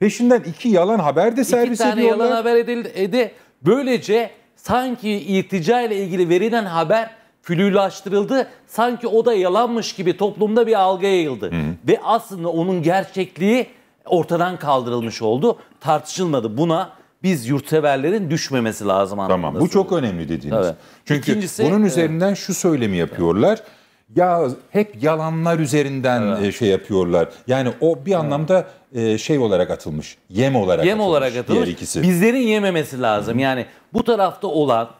Peşinden iki yalan haber de servis ediyorlar. İki tane yalan haber edildi. Edi. Böylece sanki irtica ile ilgili verilen haber flülaştırıldı. Sanki o da yalanmış gibi toplumda bir algı yayıldı. Hı Ve aslında onun gerçekliği ortadan kaldırılmış oldu. Tartışılmadı. Buna biz yurtseverlerin düşmemesi lazım anlamında. Tamam bu söylüyorum. çok önemli dediğiniz. Evet. Çünkü İkincisi, bunun üzerinden evet. şu söylemi yapıyorlar. Evet ya hep yalanlar üzerinden evet. E, şey yapıyorlar. Yani o bir anlamda evet. şey olarak atılmış. Yem olarak yem atılmış. olarak atılmış. Diğer ikisi. Bizlerin yememesi lazım. Hı. Yani bu tarafta olan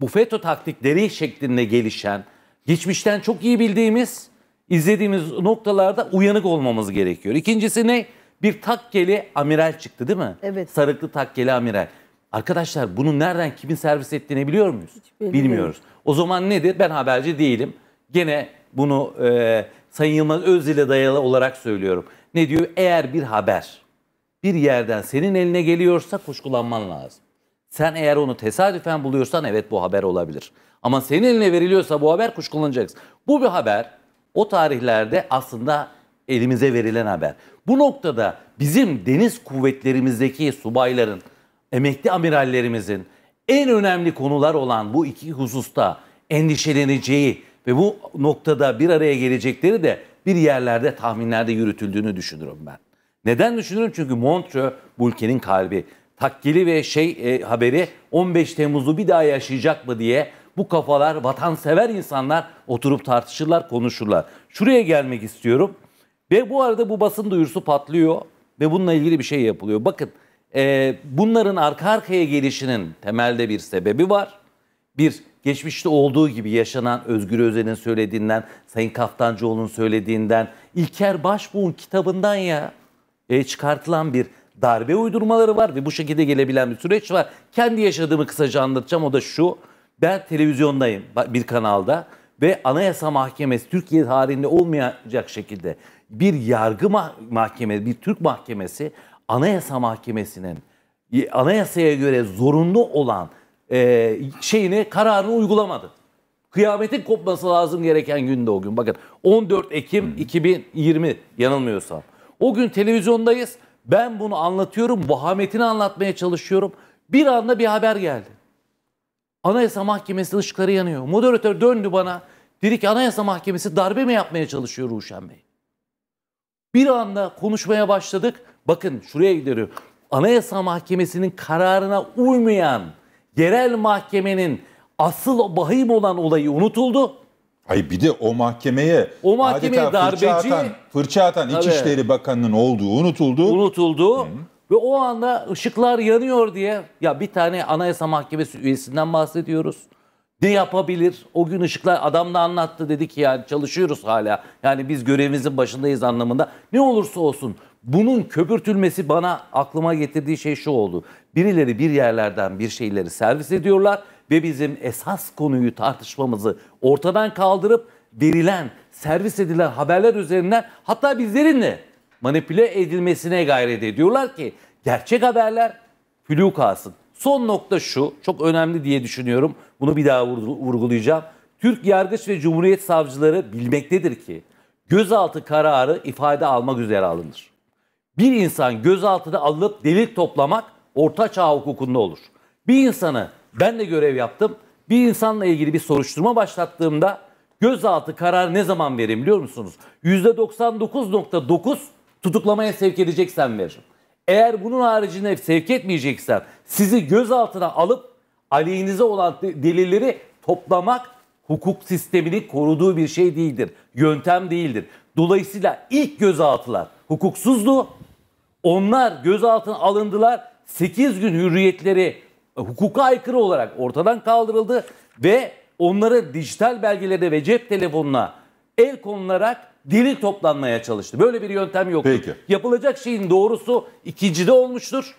bu FETÖ taktikleri şeklinde gelişen geçmişten çok iyi bildiğimiz izlediğimiz noktalarda uyanık olmamız gerekiyor. İkincisi ne? Bir takkeli amiral çıktı değil mi? Evet. Sarıklı takkeli amiral. Arkadaşlar bunu nereden kimin servis ettiğini biliyor muyuz? Hiç bilmiyorum. Bilmiyoruz. O zaman nedir? Ben haberci değilim. Gene bunu e, Sayın Yılmaz Öz ile dayalı olarak söylüyorum. Ne diyor? Eğer bir haber bir yerden senin eline geliyorsa kuşkulanman lazım. Sen eğer onu tesadüfen buluyorsan evet bu haber olabilir. Ama senin eline veriliyorsa bu haber kuşkulanacaksın. Bu bir haber o tarihlerde aslında elimize verilen haber. Bu noktada bizim deniz kuvvetlerimizdeki subayların, emekli amirallerimizin en önemli konular olan bu iki hususta endişeleneceği ve bu noktada bir araya gelecekleri de bir yerlerde tahminlerde yürütüldüğünü düşünürüm ben. Neden düşünürüm? Çünkü Montreux bu ülkenin kalbi. Takkeli ve şey e, haberi 15 Temmuz'u bir daha yaşayacak mı diye bu kafalar, vatansever insanlar oturup tartışırlar, konuşurlar. Şuraya gelmek istiyorum. Ve bu arada bu basın duyurusu patlıyor ve bununla ilgili bir şey yapılıyor. Bakın e, bunların arka arkaya gelişinin temelde bir sebebi var. Bir geçmişte olduğu gibi yaşanan Özgür Özel'in söylediğinden, Sayın Kaftancıoğlu'nun söylediğinden, İlker Başbuğ'un kitabından ya e, çıkartılan bir darbe uydurmaları var ve bu şekilde gelebilen bir süreç var. Kendi yaşadığımı kısaca anlatacağım o da şu. Ben televizyondayım bir kanalda ve Anayasa Mahkemesi Türkiye tarihinde olmayacak şekilde bir yargı mahkemesi, bir Türk mahkemesi Anayasa Mahkemesi'nin anayasaya göre zorunlu olan e, şeyini kararını uygulamadı. Kıyametin kopması lazım gereken günde o gün. Bakın 14 Ekim 2020 yanılmıyorsam. O gün televizyondayız. Ben bunu anlatıyorum. Vahametini anlatmaya çalışıyorum. Bir anda bir haber geldi. Anayasa Mahkemesi ışıkları yanıyor. Moderatör döndü bana. Dedi ki Anayasa Mahkemesi darbe mi yapmaya çalışıyor Ruşen Bey? Bir anda konuşmaya başladık. Bakın şuraya gidiyorum. Anayasa Mahkemesi'nin kararına uymayan yerel mahkemenin asıl bahim olan olayı unutuldu. Ay bir de o mahkemeye o mahkemeye adeta darbeci, fırça atan, fırça atan tabii, İçişleri Bakanı'nın olduğu unutuldu. Unutuldu. Hı. Ve o anda ışıklar yanıyor diye ya bir tane Anayasa Mahkemesi üyesinden bahsediyoruz. Ne yapabilir? O gün ışıklar adam da anlattı dedi ki yani çalışıyoruz hala. Yani biz görevimizin başındayız anlamında. Ne olursa olsun bunun köpürtülmesi bana aklıma getirdiği şey şu oldu. Birileri bir yerlerden bir şeyleri servis ediyorlar ve bizim esas konuyu tartışmamızı ortadan kaldırıp verilen, servis edilen haberler üzerinden hatta bizlerinle manipüle edilmesine gayret ediyorlar ki gerçek haberler flu kalsın. Son nokta şu, çok önemli diye düşünüyorum. Bunu bir daha vurgulayacağım. Türk yargıç ve cumhuriyet savcıları bilmektedir ki gözaltı kararı ifade almak üzere alınır bir insan gözaltına alıp delil toplamak orta çağ hukukunda olur. Bir insanı ben de görev yaptım. Bir insanla ilgili bir soruşturma başlattığımda gözaltı kararı ne zaman veririm biliyor musunuz? %99.9 tutuklamaya sevk edeceksen veririm. Eğer bunun haricinde sevk etmeyeceksen sizi gözaltına alıp aleyhinize olan delilleri toplamak hukuk sistemini koruduğu bir şey değildir. Yöntem değildir. Dolayısıyla ilk gözaltılar hukuksuzdu onlar gözaltına alındılar. 8 gün hürriyetleri e, hukuka aykırı olarak ortadan kaldırıldı ve onları dijital belgelere ve cep telefonuna el konularak delil toplanmaya çalıştı. Böyle bir yöntem yoktur. Peki. Yapılacak şeyin doğrusu ikincide olmuştur.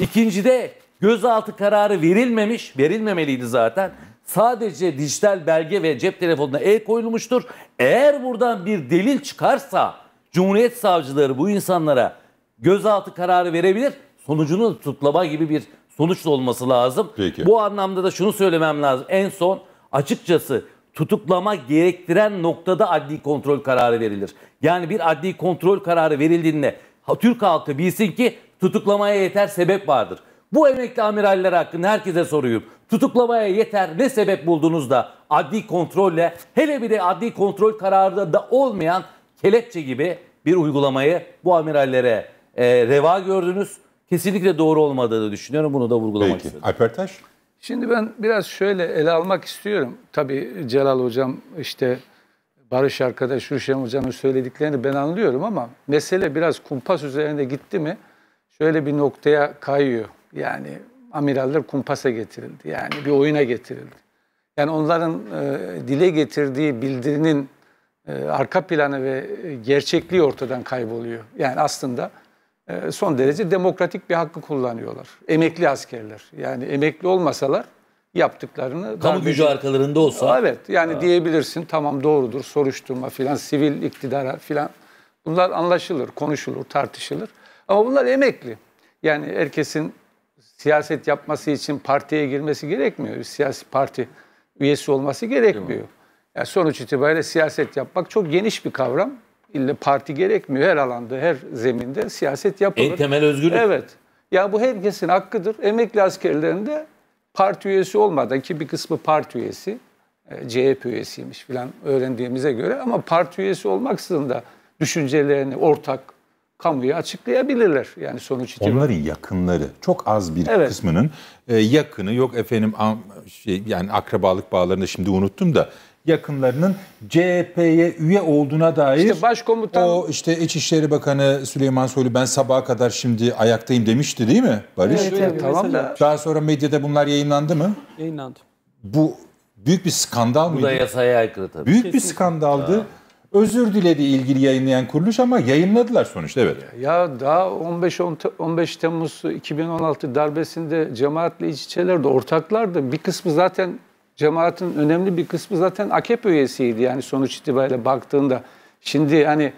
İkincide gözaltı kararı verilmemiş, verilmemeliydi zaten. Sadece dijital belge ve cep telefonuna el koyulmuştur. Eğer buradan bir delil çıkarsa Cumhuriyet savcıları bu insanlara gözaltı kararı verebilir. sonucunun tutlama gibi bir sonuçla olması lazım. Peki. Bu anlamda da şunu söylemem lazım. En son açıkçası tutuklama gerektiren noktada adli kontrol kararı verilir. Yani bir adli kontrol kararı verildiğinde Türk halkı bilsin ki tutuklamaya yeter sebep vardır. Bu emekli amiraller hakkında herkese soruyorum. Tutuklamaya yeter ne sebep buldunuz da adli kontrolle hele bir de adli kontrol kararında da olmayan kelepçe gibi bir uygulamayı bu amirallere e, reva gördünüz. Kesinlikle doğru olmadığını düşünüyorum. Bunu da vurgulamak Peki. istedim. Alper Şimdi ben biraz şöyle ele almak istiyorum. Tabii Celal Hocam işte Barış arkadaş Rüşen Hocam'ın söylediklerini ben anlıyorum ama mesele biraz kumpas üzerinde gitti mi şöyle bir noktaya kayıyor. Yani amiraller kumpasa getirildi. Yani bir oyuna getirildi. Yani onların e, dile getirdiği bildirinin e, arka planı ve gerçekliği ortadan kayboluyor. Yani aslında ee, son derece demokratik bir hakkı kullanıyorlar. Emekli askerler. Yani emekli olmasalar yaptıklarını... Kamu gücü arkalarında olsa. Evet yani ha. diyebilirsin tamam doğrudur soruşturma filan sivil iktidara filan bunlar anlaşılır, konuşulur, tartışılır. Ama bunlar emekli. Yani herkesin siyaset yapması için partiye girmesi gerekmiyor. Bir siyasi parti üyesi olması gerekmiyor. Yani sonuç itibariyle siyaset yapmak çok geniş bir kavram. İlle parti gerekmiyor. Her alanda, her zeminde siyaset yapılır. En temel özgürlük. Evet. Ya bu herkesin hakkıdır. Emekli askerlerinde parti üyesi olmadan ki bir kısmı parti üyesi, e, CHP üyesiymiş filan öğrendiğimize göre ama parti üyesi olmaksızın da düşüncelerini ortak kamuya açıklayabilirler. Yani sonuç itibariyle. Onların yakınları çok az bir evet. kısmının e, yakını yok efendim şey yani akrabalık bağlarını şimdi unuttum da yakınlarının CHP'ye üye olduğuna dair işte başkomutan o işte İçişleri Bakanı Süleyman Soylu ben sabaha kadar şimdi ayaktayım demişti değil mi Barış? Evet, evet, tamam da. Daha sonra medyada bunlar yayınlandı mı? Yayınlandı. Bu büyük bir skandal Bu mıydı? Bu da yasaya aykırı tabii. Büyük Kesinlikle. bir skandaldı. Ya. Özür diledi ilgili yayınlayan kuruluş ama yayınladılar sonuçta evet. Ya daha 15 15 Temmuz 2016 darbesinde cemaatle iç içelerdi, ortaklardı. Bir kısmı zaten cemaatin önemli bir kısmı zaten AKP üyesiydi. Yani sonuç itibariyle baktığında şimdi hani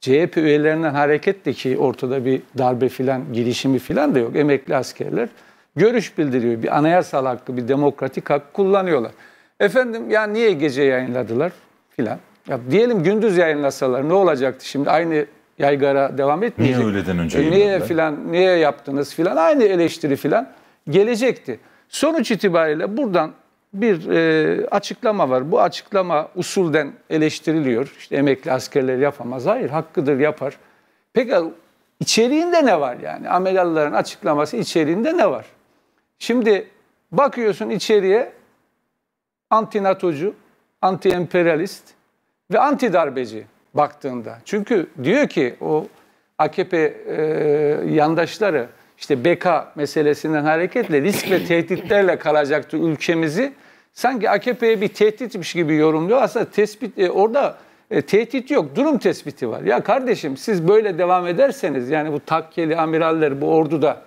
CHP üyelerinden hareketle ki ortada bir darbe filan girişimi filan da yok. Emekli askerler görüş bildiriyor. Bir anayasal hakkı, bir demokratik hak kullanıyorlar. Efendim ya niye gece yayınladılar filan. Ya diyelim gündüz yayınlasalar ne olacaktı şimdi aynı yaygara devam etmeyecek. Niye öğleden önce e, Niye filan, niye yaptınız filan aynı eleştiri filan gelecekti. Sonuç itibariyle buradan bir e, açıklama var. Bu açıklama usulden eleştiriliyor. İşte emekli askerler yapamaz. Hayır hakkıdır yapar. Peki içeriğinde ne var yani? Amelalıların açıklaması içeriğinde ne var? Şimdi bakıyorsun içeriye anti NATO'cu, anti emperyalist ve anti darbeci baktığında. Çünkü diyor ki o AKP e, yandaşları işte BK meselesinden hareketle risk ve tehditlerle kalacaktı ülkemizi sanki AKP'ye bir tehditmiş gibi yorumluyor. Aslında tespit e, orada e, tehdit yok, durum tespiti var. Ya kardeşim siz böyle devam ederseniz yani bu takkeli amiraller bu orduda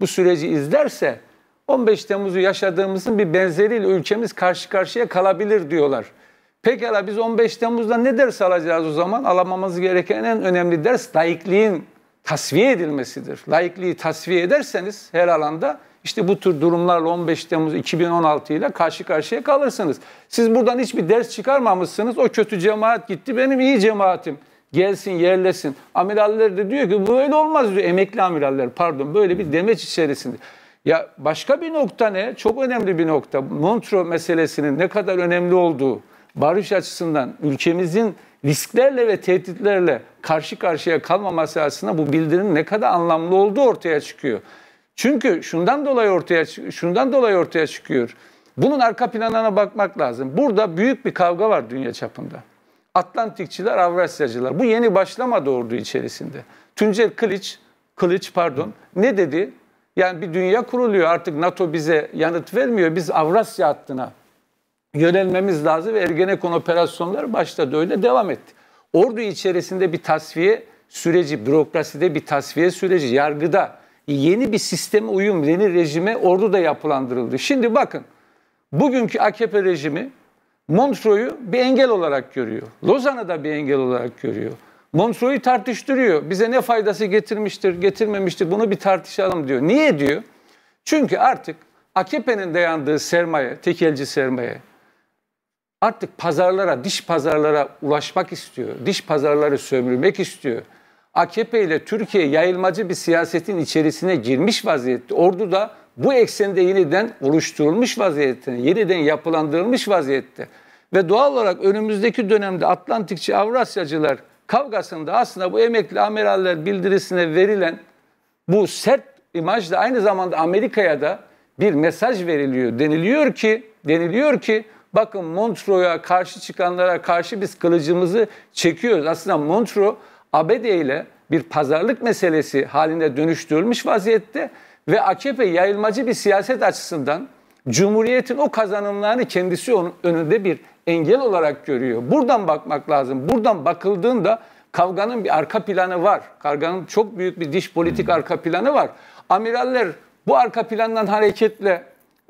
bu süreci izlerse 15 Temmuz'u yaşadığımızın bir benzeriyle ülkemiz karşı karşıya kalabilir diyorlar. Pekala biz 15 Temmuz'da ne ders alacağız o zaman? Alamamız gereken en önemli ders laikliğin tasfiye edilmesidir. Laikliği tasfiye ederseniz her alanda işte bu tür durumlarla 15 Temmuz 2016 ile karşı karşıya kalırsınız. Siz buradan hiçbir ders çıkarmamışsınız. O kötü cemaat gitti benim iyi cemaatim. Gelsin yerlesin. Amiraller de diyor ki böyle olmaz diyor. Emekli amiraller pardon böyle bir demeç içerisinde. Ya başka bir nokta ne? Çok önemli bir nokta. Montro meselesinin ne kadar önemli olduğu barış açısından ülkemizin risklerle ve tehditlerle karşı karşıya kalmaması açısından bu bildirinin ne kadar anlamlı olduğu ortaya çıkıyor. Çünkü şundan dolayı ortaya şundan dolayı ortaya çıkıyor. Bunun arka planına bakmak lazım. Burada büyük bir kavga var dünya çapında. Atlantikçiler, Avrasyacılar. Bu yeni başlamadı ordu içerisinde. Tuncel Kılıç, Kılıç pardon, ne dedi? Yani bir dünya kuruluyor artık NATO bize yanıt vermiyor. Biz Avrasya hattına yönelmemiz lazım ve Ergenekon operasyonları başladı öyle devam etti. Ordu içerisinde bir tasfiye süreci, bürokraside bir tasfiye süreci, yargıda yeni bir sisteme uyum, yeni rejime ordu da yapılandırıldı. Şimdi bakın bugünkü AKP rejimi Montreux'u bir engel olarak görüyor. Lozan'ı da bir engel olarak görüyor. Montreux'u tartıştırıyor. Bize ne faydası getirmiştir, getirmemiştir bunu bir tartışalım diyor. Niye diyor? Çünkü artık AKP'nin dayandığı sermaye, tekelci sermaye artık pazarlara, diş pazarlara ulaşmak istiyor. Diş pazarları sömürmek istiyor. AKP ile Türkiye yayılmacı bir siyasetin içerisine girmiş vaziyette. Ordu da bu eksende yeniden oluşturulmuş vaziyette, yeniden yapılandırılmış vaziyette. Ve doğal olarak önümüzdeki dönemde Atlantikçi Avrasyacılar kavgasında aslında bu emekli amiraller bildirisine verilen bu sert imajla aynı zamanda Amerika'ya da bir mesaj veriliyor. Deniliyor ki, deniliyor ki bakın Montreux'a karşı çıkanlara karşı biz kılıcımızı çekiyoruz. Aslında Montreux ABD ile bir pazarlık meselesi halinde dönüştürülmüş vaziyette ve AKP yayılmacı bir siyaset açısından Cumhuriyet'in o kazanımlarını kendisi onun önünde bir engel olarak görüyor. Buradan bakmak lazım. Buradan bakıldığında kavganın bir arka planı var. Kavganın çok büyük bir diş politik arka planı var. Amiraller bu arka plandan hareketle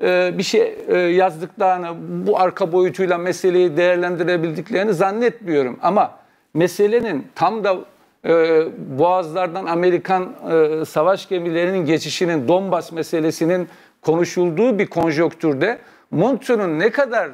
e, bir şey e, yazdıklarını, bu arka boyutuyla meseleyi değerlendirebildiklerini zannetmiyorum. Ama meselenin tam da ee, boğazlardan Amerikan e, savaş gemilerinin geçişinin, Donbas meselesinin konuşulduğu bir konjonktürde Montreux'un ne kadar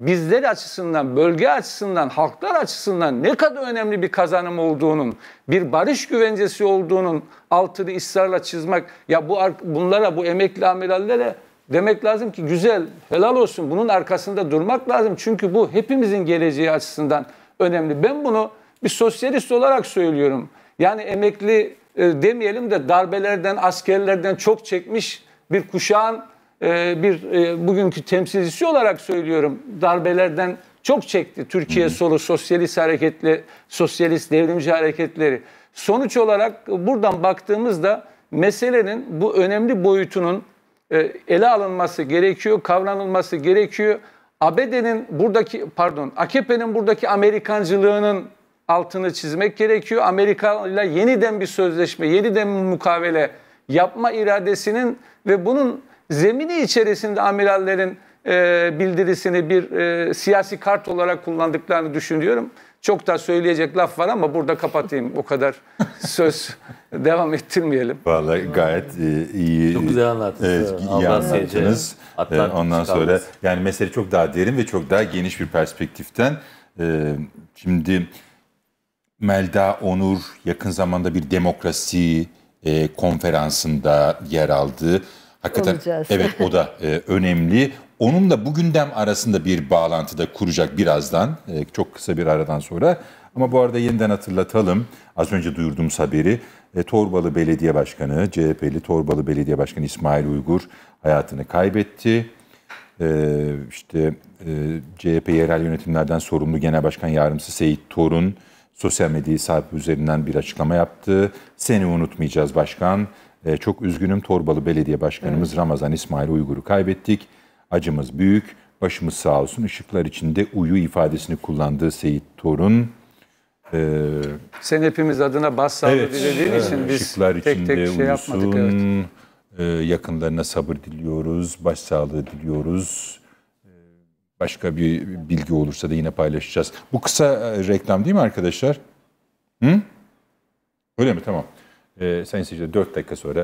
bizler açısından, bölge açısından, halklar açısından ne kadar önemli bir kazanım olduğunun, bir barış güvencesi olduğunun altını ısrarla çizmek, ya bu bunlara, bu emekli amirallere demek lazım ki güzel, helal olsun bunun arkasında durmak lazım. Çünkü bu hepimizin geleceği açısından önemli. Ben bunu bir sosyalist olarak söylüyorum. Yani emekli e, demeyelim de darbelerden, askerlerden çok çekmiş bir kuşağın e, bir e, bugünkü temsilcisi olarak söylüyorum. Darbelerden çok çekti Türkiye solu sosyalist hareketli, sosyalist devrimci hareketleri. Sonuç olarak buradan baktığımızda meselenin bu önemli boyutunun e, ele alınması gerekiyor, kavranılması gerekiyor. ABD'nin buradaki pardon AKP'nin buradaki Amerikancılığının altını çizmek gerekiyor. Amerika ile yeniden bir sözleşme, yeniden bir mukavele yapma iradesinin ve bunun zemini içerisinde amirallerin e, bildirisini bir e, siyasi kart olarak kullandıklarını düşünüyorum. Çok da söyleyecek laf var ama burada kapatayım. O kadar söz devam ettirmeyelim. Vallahi gayet e, iyi. Çok güzel anlattınız. E, evet, iyi anlattınız. E, ondan sonra yani mesele çok daha derin ve çok daha geniş bir perspektiften. Şimdi Melda Onur yakın zamanda bir demokrasi e, konferansında yer aldı. Hakikaten Olacağız. evet o da e, önemli. Onunla bu gündem arasında bir bağlantıda kuracak birazdan. E, çok kısa bir aradan sonra. Ama bu arada yeniden hatırlatalım. Az önce duyurduğumuz haberi. E, Torbalı Belediye Başkanı, CHP'li Torbalı Belediye Başkanı İsmail Uygur hayatını kaybetti. E, işte e, CHP yerel yönetimlerden sorumlu Genel Başkan Yardımcısı Seyit Torun sosyal medyayı sahip üzerinden bir açıklama yaptı. Seni unutmayacağız başkan. E, çok üzgünüm Torbalı Belediye Başkanımız evet. Ramazan İsmail Uygur'u kaybettik. Acımız büyük. Başımız sağ olsun. Işıklar içinde uyu ifadesini kullandığı Seyit Torun. E, Sen hepimiz adına bassal evet, dilediğin evet, için biz ışıklar tek içinde tek şey uyusun. yapmadık. Evet. E, yakınlarına sabır diliyoruz. Başsağlığı diliyoruz Başka bir bilgi olursa da yine paylaşacağız. Bu kısa e, reklam değil mi arkadaşlar? Hı? Öyle mi? Tamam. Ee, sayın seyirciler 4 dakika sonra